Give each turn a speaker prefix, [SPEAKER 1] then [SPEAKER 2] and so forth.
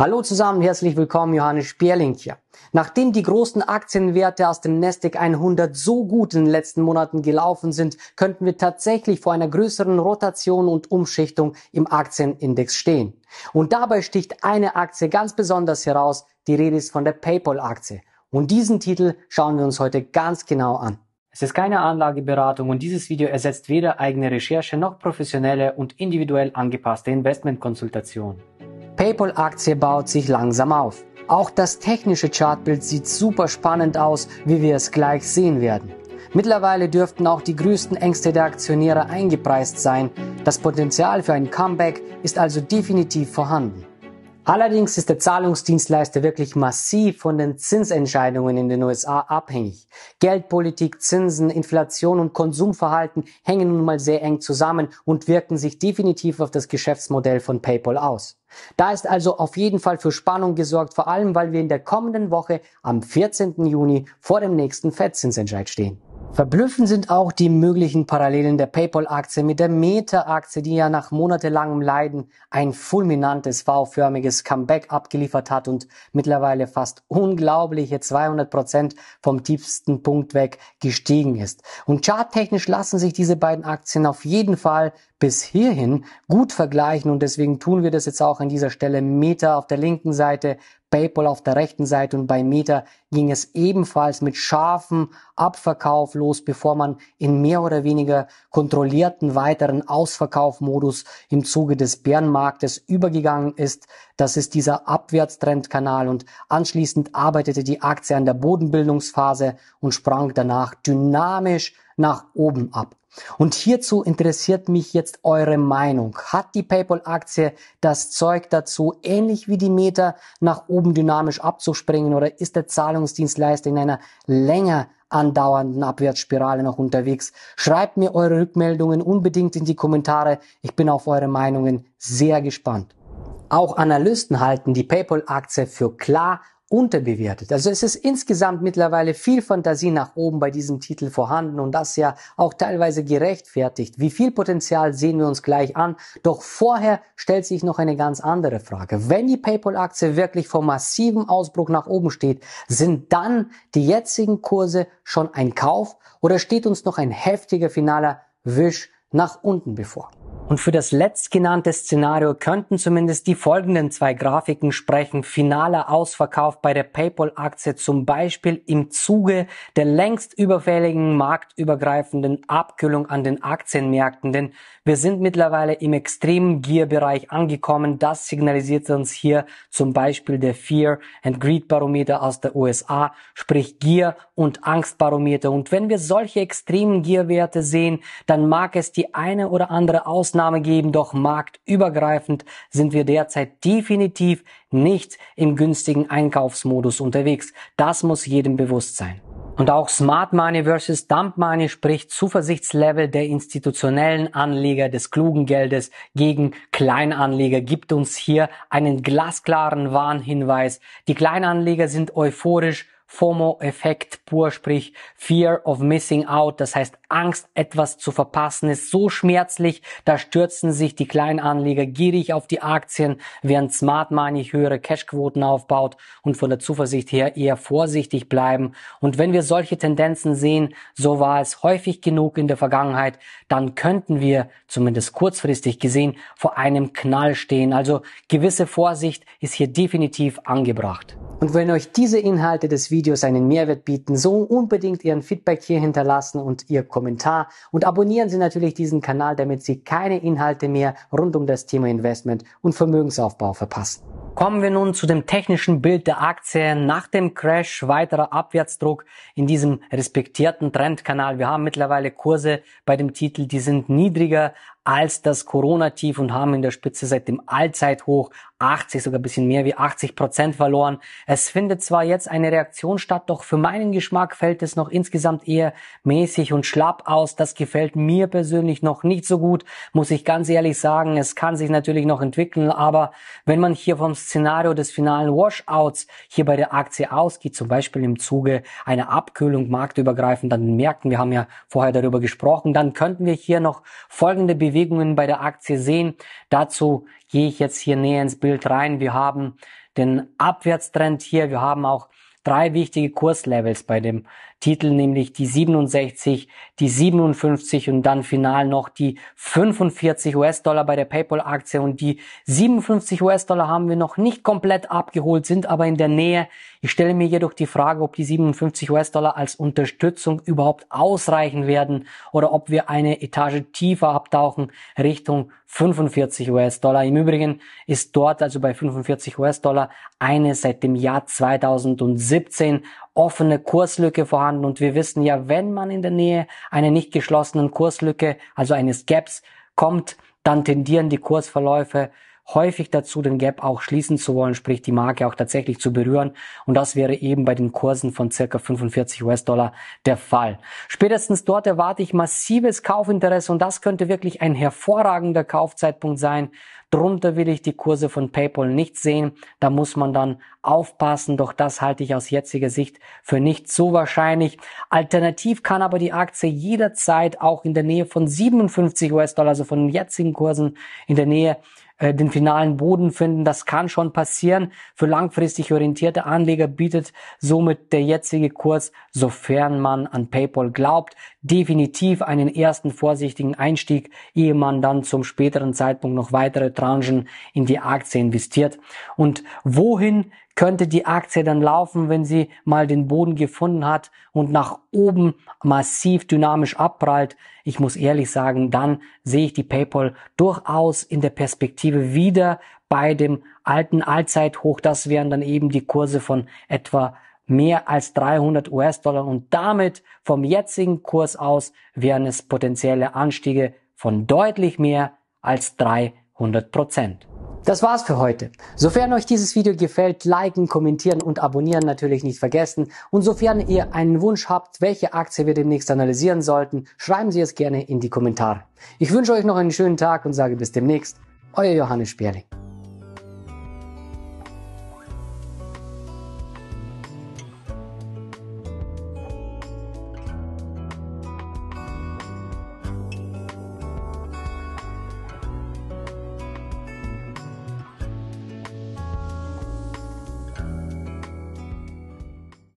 [SPEAKER 1] Hallo zusammen, herzlich willkommen, Johannes Sperling hier. Nachdem die großen Aktienwerte aus dem Nasdaq 100 so gut in den letzten Monaten gelaufen sind, könnten wir tatsächlich vor einer größeren Rotation und Umschichtung im Aktienindex stehen. Und dabei sticht eine Aktie ganz besonders heraus, die Rede ist von der PayPal-Aktie. Und diesen Titel schauen wir uns heute ganz genau an. Es ist keine Anlageberatung und dieses Video ersetzt weder eigene Recherche noch professionelle und individuell angepasste Investmentkonsultation. PayPal-Aktie baut sich langsam auf. Auch das technische Chartbild sieht super spannend aus, wie wir es gleich sehen werden. Mittlerweile dürften auch die größten Ängste der Aktionäre eingepreist sein. Das Potenzial für ein Comeback ist also definitiv vorhanden. Allerdings ist der Zahlungsdienstleister wirklich massiv von den Zinsentscheidungen in den USA abhängig. Geldpolitik, Zinsen, Inflation und Konsumverhalten hängen nun mal sehr eng zusammen und wirken sich definitiv auf das Geschäftsmodell von PayPal aus. Da ist also auf jeden Fall für Spannung gesorgt, vor allem weil wir in der kommenden Woche am 14. Juni vor dem nächsten Fed-Zinsentscheid stehen. Verblüffend sind auch die möglichen Parallelen der PayPal-Aktie mit der Meta-Aktie, die ja nach monatelangem Leiden ein fulminantes V-förmiges Comeback abgeliefert hat und mittlerweile fast unglaubliche 200 Prozent vom tiefsten Punkt weg gestiegen ist. Und charttechnisch lassen sich diese beiden Aktien auf jeden Fall bis hierhin gut vergleichen und deswegen tun wir das jetzt auch an dieser Stelle. Meta auf der linken Seite, PayPal auf der rechten Seite und bei Meta ging es ebenfalls mit scharfem Abverkauf los, bevor man in mehr oder weniger kontrollierten weiteren Ausverkaufmodus im Zuge des Bärenmarktes übergegangen ist. Das ist dieser Abwärtstrendkanal und anschließend arbeitete die Aktie an der Bodenbildungsphase und sprang danach dynamisch nach oben ab. Und hierzu interessiert mich jetzt eure Meinung. Hat die PayPal-Aktie das Zeug dazu, ähnlich wie die Meta, nach oben dynamisch abzuspringen oder ist der Zahlungsdienstleister in einer länger andauernden Abwärtsspirale noch unterwegs? Schreibt mir eure Rückmeldungen unbedingt in die Kommentare. Ich bin auf eure Meinungen sehr gespannt. Auch Analysten halten die PayPal-Aktie für klar unterbewertet. Also es ist insgesamt mittlerweile viel Fantasie nach oben bei diesem Titel vorhanden und das ja auch teilweise gerechtfertigt. Wie viel Potenzial sehen wir uns gleich an? Doch vorher stellt sich noch eine ganz andere Frage. Wenn die PayPal-Aktie wirklich vor massivem Ausbruch nach oben steht, sind dann die jetzigen Kurse schon ein Kauf oder steht uns noch ein heftiger finaler Wisch nach unten bevor? Und für das letztgenannte Szenario könnten zumindest die folgenden zwei Grafiken sprechen. Finaler Ausverkauf bei der PayPal-Aktie zum Beispiel im Zuge der längst überfälligen marktübergreifenden Abkühlung an den Aktienmärkten. Denn wir sind mittlerweile im extremen Gierbereich angekommen. Das signalisiert uns hier zum Beispiel der Fear and Greed Barometer aus der USA, sprich Gier und Angstbarometer. Und wenn wir solche extremen Gierwerte sehen, dann mag es die eine oder andere Ausnahme Ausnahme geben, doch marktübergreifend sind wir derzeit definitiv nicht im günstigen Einkaufsmodus unterwegs. Das muss jedem bewusst sein. Und auch Smart Money versus Dump Money spricht Zuversichtslevel der institutionellen Anleger des klugen Geldes gegen Kleinanleger, gibt uns hier einen glasklaren Warnhinweis. Die Kleinanleger sind euphorisch FOMO-Effekt pur, sprich Fear of Missing Out, das heißt Angst, etwas zu verpassen, ist so schmerzlich, da stürzen sich die Kleinanleger gierig auf die Aktien, während Smart Money höhere Cashquoten aufbaut und von der Zuversicht her eher vorsichtig bleiben. Und wenn wir solche Tendenzen sehen, so war es häufig genug in der Vergangenheit, dann könnten wir, zumindest kurzfristig gesehen, vor einem Knall stehen. Also gewisse Vorsicht ist hier definitiv angebracht. Und wenn euch diese Inhalte des Videos einen Mehrwert bieten, so unbedingt Ihren Feedback hier hinterlassen und Ihr Kommentar. Und abonnieren Sie natürlich diesen Kanal, damit Sie keine Inhalte mehr rund um das Thema Investment und Vermögensaufbau verpassen. Kommen wir nun zu dem technischen Bild der Aktie nach dem Crash weiterer Abwärtsdruck in diesem respektierten Trendkanal. Wir haben mittlerweile Kurse bei dem Titel, die sind niedriger als das Corona-Tief und haben in der Spitze seit dem Allzeithoch 80, sogar bisschen mehr wie 80 Prozent verloren. Es findet zwar jetzt eine Reaktion statt, doch für meinen Geschmack fällt es noch insgesamt eher mäßig und schlapp aus. Das gefällt mir persönlich noch nicht so gut, muss ich ganz ehrlich sagen. Es kann sich natürlich noch entwickeln, aber wenn man hier vom Szenario des finalen Washouts hier bei der Aktie ausgeht, zum Beispiel im Zuge einer Abkühlung marktübergreifend an den Märkten, wir haben ja vorher darüber gesprochen, dann könnten wir hier noch folgende Bewegungen Bewegungen bei der Aktie sehen. Dazu gehe ich jetzt hier näher ins Bild rein. Wir haben den Abwärtstrend hier. Wir haben auch drei wichtige Kurslevels bei dem Titel, nämlich die 67, die 57 und dann final noch die 45 US-Dollar bei der PayPal-Aktie und die 57 US-Dollar haben wir noch nicht komplett abgeholt, sind aber in der Nähe. Ich stelle mir jedoch die Frage, ob die 57 US-Dollar als Unterstützung überhaupt ausreichen werden oder ob wir eine Etage tiefer abtauchen Richtung 45 US-Dollar. Im Übrigen ist dort also bei 45 US-Dollar eine seit dem Jahr 2017 offene Kurslücke vorhanden. Und wir wissen ja, wenn man in der Nähe einer nicht geschlossenen Kurslücke, also eines Gaps, kommt, dann tendieren die Kursverläufe häufig dazu, den Gap auch schließen zu wollen, sprich die Marke auch tatsächlich zu berühren. Und das wäre eben bei den Kursen von circa 45 US-Dollar der Fall. Spätestens dort erwarte ich massives Kaufinteresse und das könnte wirklich ein hervorragender Kaufzeitpunkt sein. Drunter will ich die Kurse von PayPal nicht sehen. Da muss man dann aufpassen. Doch das halte ich aus jetziger Sicht für nicht so wahrscheinlich. Alternativ kann aber die Aktie jederzeit auch in der Nähe von 57 US-Dollar, also von jetzigen Kursen in der Nähe äh, den finalen Boden finden. Das kann schon passieren. Für langfristig orientierte Anleger bietet somit der jetzige Kurs, sofern man an PayPal glaubt, definitiv einen ersten vorsichtigen Einstieg, ehe man dann zum späteren Zeitpunkt noch weitere Tranchen in die Aktie investiert. Und wohin könnte die Aktie dann laufen, wenn sie mal den Boden gefunden hat und nach oben massiv dynamisch abprallt. Ich muss ehrlich sagen, dann sehe ich die PayPal durchaus in der Perspektive wieder bei dem alten Allzeithoch. Das wären dann eben die Kurse von etwa mehr als 300 US-Dollar und damit vom jetzigen Kurs aus wären es potenzielle Anstiege von deutlich mehr als 300 Prozent. Das war's für heute. Sofern euch dieses Video gefällt, liken, kommentieren und abonnieren natürlich nicht vergessen. Und sofern ihr einen Wunsch habt, welche Aktie wir demnächst analysieren sollten, schreiben Sie es gerne in die Kommentare. Ich wünsche euch noch einen schönen Tag und sage bis demnächst. Euer Johannes Sperling.